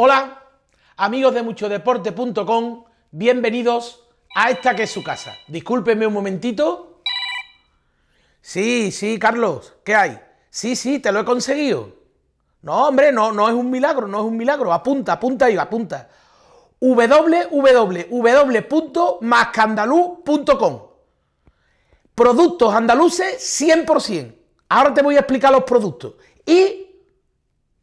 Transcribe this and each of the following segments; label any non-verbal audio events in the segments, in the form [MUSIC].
Hola, amigos de muchodeporte.com, bienvenidos a esta que es su casa. Discúlpenme un momentito. Sí, sí, Carlos, ¿qué hay? Sí, sí, te lo he conseguido. No, hombre, no, no es un milagro, no es un milagro. Apunta, apunta y apunta. www.mascandaluz.com Productos andaluces 100%. Ahora te voy a explicar los productos. Y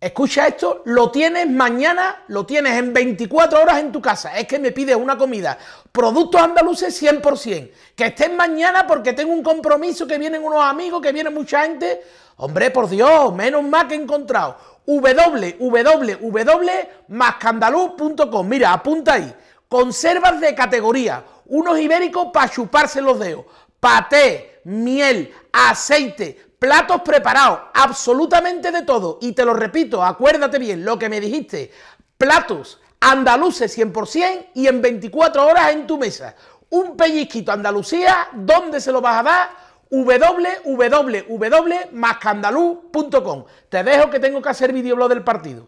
Escucha esto, lo tienes mañana, lo tienes en 24 horas en tu casa. Es que me pides una comida. Productos andaluces 100%. Que estén mañana porque tengo un compromiso, que vienen unos amigos, que viene mucha gente. Hombre, por Dios, menos más que he encontrado. www.mascandaluz.com. Mira, apunta ahí. Conservas de categoría. Unos ibéricos para chuparse los dedos. Paté, miel, aceite, platos preparados, absolutamente de todo. Y te lo repito, acuérdate bien lo que me dijiste. Platos andaluces 100% y en 24 horas en tu mesa. Un pellizquito Andalucía, ¿dónde se lo vas a dar? www.mascandaluz.com. Te dejo que tengo que hacer videoblog del partido.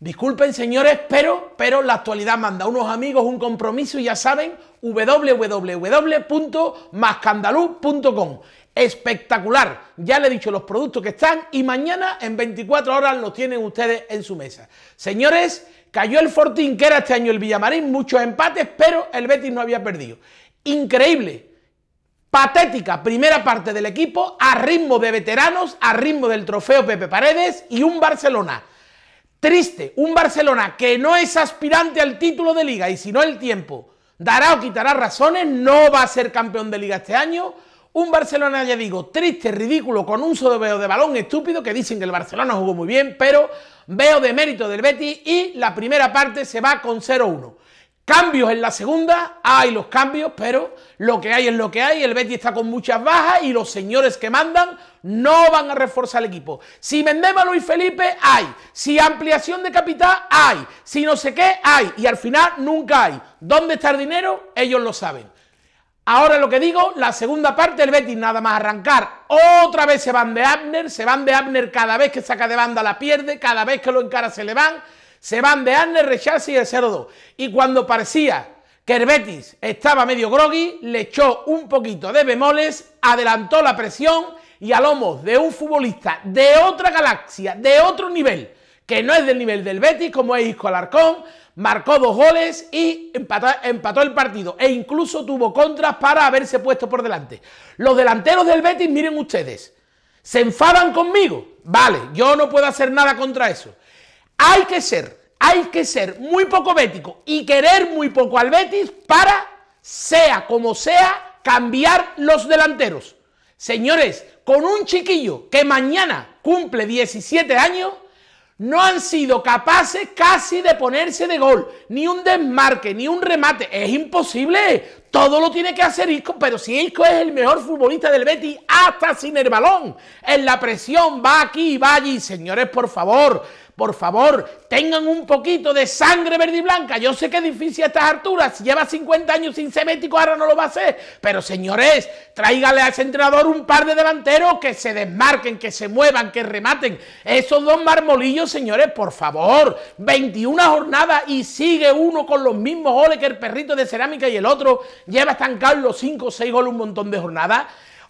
Disculpen señores, pero, pero la actualidad manda unos amigos, un compromiso y ya saben, www.mascandaluz.com espectacular. Ya le he dicho los productos que están y mañana en 24 horas los tienen ustedes en su mesa. Señores, cayó el Fortín, que era este año el Villamarín, muchos empates, pero el Betis no había perdido. Increíble. Patética primera parte del equipo, a ritmo de veteranos, a ritmo del trofeo Pepe Paredes y un Barcelona. Triste, un Barcelona que no es aspirante al título de liga y si no el tiempo dará o quitará razones, no va a ser campeón de liga este año, un Barcelona, ya digo, triste, ridículo, con un solo de balón estúpido, que dicen que el Barcelona jugó muy bien, pero veo de mérito del Betis y la primera parte se va con 0-1. Cambios en la segunda, hay los cambios, pero lo que hay es lo que hay. El Betis está con muchas bajas y los señores que mandan no van a reforzar el equipo. Si vendemos a Luis Felipe, hay. Si ampliación de capital, hay. Si no sé qué, hay. Y al final nunca hay. ¿Dónde está el dinero? Ellos lo saben. Ahora lo que digo, la segunda parte del Betis, nada más arrancar. Otra vez se van de Abner, se van de Abner cada vez que saca de banda la pierde, cada vez que lo encara se le van, se van de Abner, rechaza y el 0 Y cuando parecía que el Betis estaba medio groggy, le echó un poquito de bemoles, adelantó la presión y a lomos de un futbolista de otra galaxia, de otro nivel, que no es del nivel del Betis, como es Isco Alarcón, marcó dos goles y empató, el partido e incluso tuvo contras para haberse puesto por delante. Los delanteros del Betis, miren ustedes, se enfadan conmigo. Vale, yo no puedo hacer nada contra eso. Hay que ser, hay que ser muy poco bético y querer muy poco al Betis para, sea como sea, cambiar los delanteros. Señores, con un chiquillo que mañana cumple 17 años, no han sido capaces casi de ponerse de gol, ni un desmarque, ni un remate. Es imposible. Todo lo tiene que hacer Isco, pero si Isco es el mejor futbolista del Betis, hasta sin el balón. En la presión, va aquí, va allí. Señores, por favor, por favor, tengan un poquito de sangre verde y blanca. Yo sé que es difícil a estas alturas, lleva 50 años sin semético, ahora no lo va a hacer. Pero señores, tráigale a ese entrenador un par de delanteros que se desmarquen, que se muevan, que rematen. Esos dos marmolillos, señores, por favor, 21 jornadas y sigue uno con los mismos goles que el perrito de cerámica y el otro lleva estancado los 5 o 6 goles un montón de jornadas.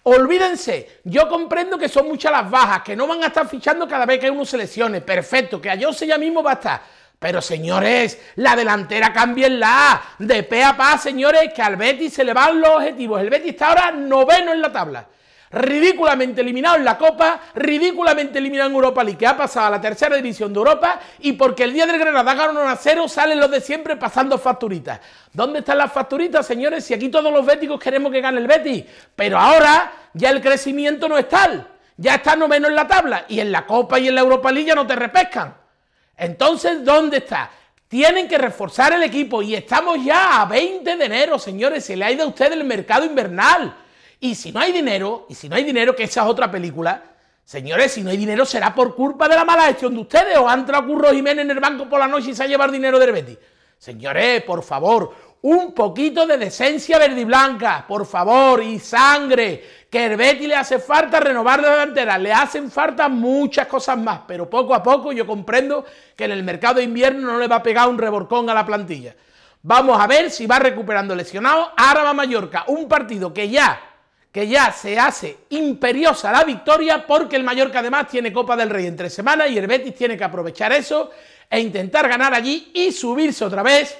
Olvídense, yo comprendo que son muchas las bajas, que no van a estar fichando cada vez que uno se lesione. Perfecto, que a Jose ya mismo va a estar. Pero señores, la delantera cambienla. De pe a pa, señores, que al Betis se le van los objetivos. El Betis está ahora noveno en la tabla ridículamente eliminado en la Copa, ridículamente eliminado en Europa League, que ha pasado a la tercera división de Europa y porque el día del Granada ganaron a cero salen los de siempre pasando facturitas. ¿Dónde están las facturitas, señores? Si aquí todos los béticos queremos que gane el Betis, pero ahora ya el crecimiento no es tal, ya está no menos en la tabla y en la Copa y en la Europa League ya no te repescan. Entonces, ¿dónde está? Tienen que reforzar el equipo y estamos ya a 20 de enero, señores, se le ha ido a usted el mercado invernal. Y si no hay dinero, y si no hay dinero, que esa es otra película, señores, si no hay dinero será por culpa de la mala gestión de ustedes o han entrado Curro Jiménez en el banco por la noche y se ha llevado dinero de Betis. Señores, por favor, un poquito de decencia verde y blanca, por favor, y sangre, que el le hace falta renovar la delantera, le hacen falta muchas cosas más, pero poco a poco yo comprendo que en el mercado de invierno no le va a pegar un reborcón a la plantilla. Vamos a ver si va recuperando lesionado. Ahora Mallorca, un partido que ya que ya se hace imperiosa la victoria porque el Mallorca además tiene Copa del Rey entre semanas y el Betis tiene que aprovechar eso e intentar ganar allí y subirse otra vez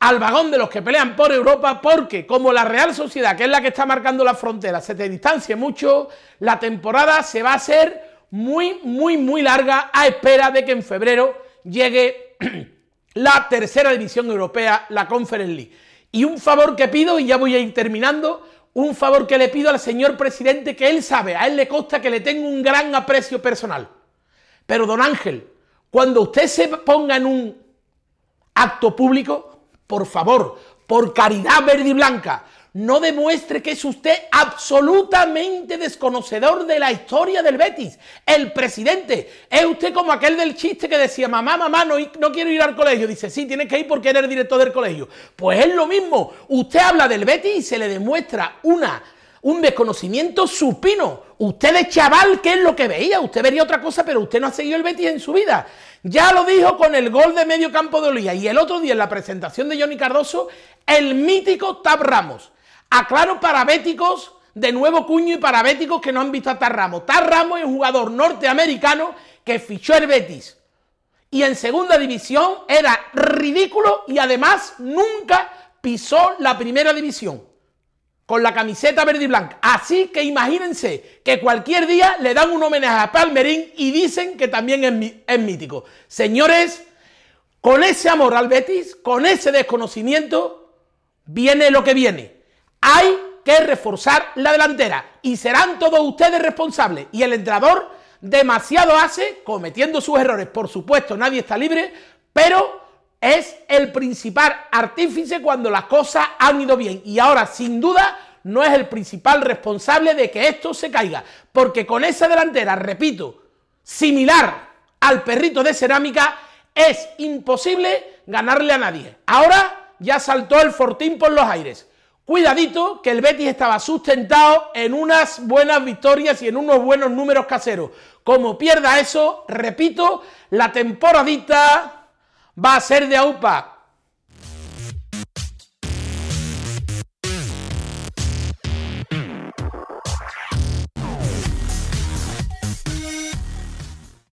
al vagón de los que pelean por Europa porque como la Real Sociedad, que es la que está marcando la frontera, se te distancie mucho, la temporada se va a hacer muy, muy, muy larga a espera de que en febrero llegue [CLEARS THROAT] la tercera división europea, la Conference League. Y un favor que pido, y ya voy a ir terminando, un favor que le pido al señor presidente que él sabe, a él le consta que le tengo un gran aprecio personal. Pero don Ángel, cuando usted se ponga en un acto público, por favor, por caridad verde y blanca, no demuestre que es usted absolutamente desconocedor de la historia del Betis. El presidente es usted como aquel del chiste que decía, mamá, mamá, no, quiero ir al colegio. Dice, sí, tienes que ir porque eres el director del colegio. Pues es lo mismo, usted habla del Betis y se le demuestra una un desconocimiento supino. Usted es chaval, ¿qué es lo que veía? Usted vería otra cosa, pero usted no ha seguido el Betis en su vida. Ya lo dijo con el gol de medio campo de Olía y el otro día en la presentación de Johnny Cardoso, el mítico Tab Ramos. Aclaro parabéticos de nuevo cuño y parabéticos que no han visto a Tarramo. Tarramo es un jugador norteamericano que fichó el Betis. Y en segunda división era ridículo y además nunca pisó la primera división con la camiseta verde y blanca. Así que imagínense que cualquier día le dan un homenaje a Palmerín y dicen que también es, es mítico. Señores, con ese amor al Betis, con ese desconocimiento, viene lo que viene. Hay que reforzar la delantera y serán todos ustedes responsables. Y el entrenador demasiado hace cometiendo sus errores. Por supuesto, nadie está libre, pero es el principal artífice cuando las cosas han ido bien. Y ahora, sin duda, no es el principal responsable de que esto se caiga. Porque con esa delantera, repito, similar al perrito de cerámica, es imposible ganarle a nadie. Ahora ya saltó el fortín por los aires. Cuidadito que el Betis estaba sustentado en unas buenas victorias y en unos buenos números caseros. Como pierda eso, repito, la temporadita va a ser de AUPA.